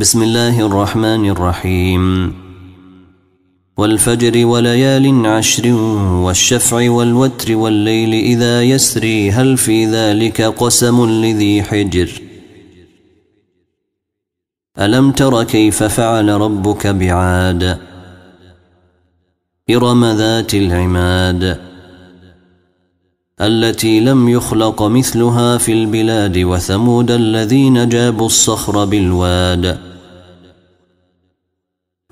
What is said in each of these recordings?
بسم الله الرحمن الرحيم والفجر وليال عشر والشفع والوتر والليل إذا يسري هل في ذلك قسم لذي حجر ألم تر كيف فعل ربك بعاد إرم ذات العماد التي لم يخلق مثلها في البلاد وثمود الذين جابوا الصخر بالواد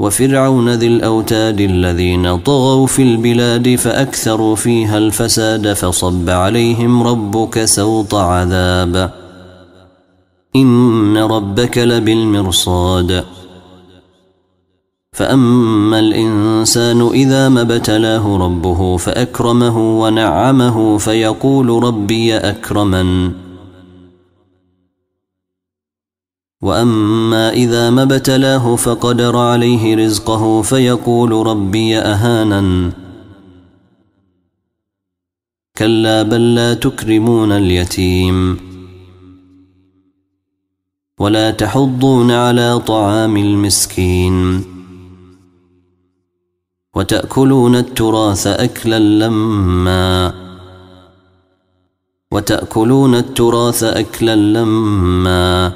وفرعون ذي الاوتاد الذين طغوا في البلاد فاكثروا فيها الفساد فصب عليهم ربك سوط عذاب ان ربك لبالمرصاد فأما الإنسان إذا ما ابتلاه ربه فأكرمه ونعمه فيقول ربي أكرمن وأما إذا ما ابتلاه فقدر عليه رزقه فيقول ربي أهانن كلا بل لا تكرمون اليتيم ولا تحضون على طعام المسكين وتأكلون التراث أكلا لما وتأكلون التراث أكلا لما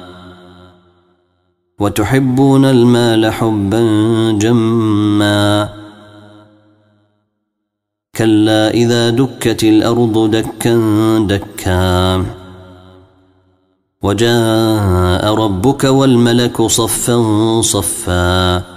وتحبون المال حبا جما كلا إذا دكت الأرض دكا دكا وجاء ربك والملك صفا صفا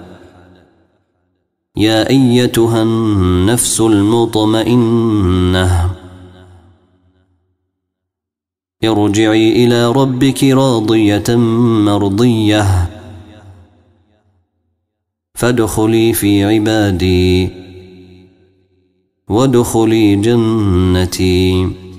يا ايتها النفس المطمئنه ارجعي الى ربك راضيه مرضيه فادخلي في عبادي وادخلي جنتي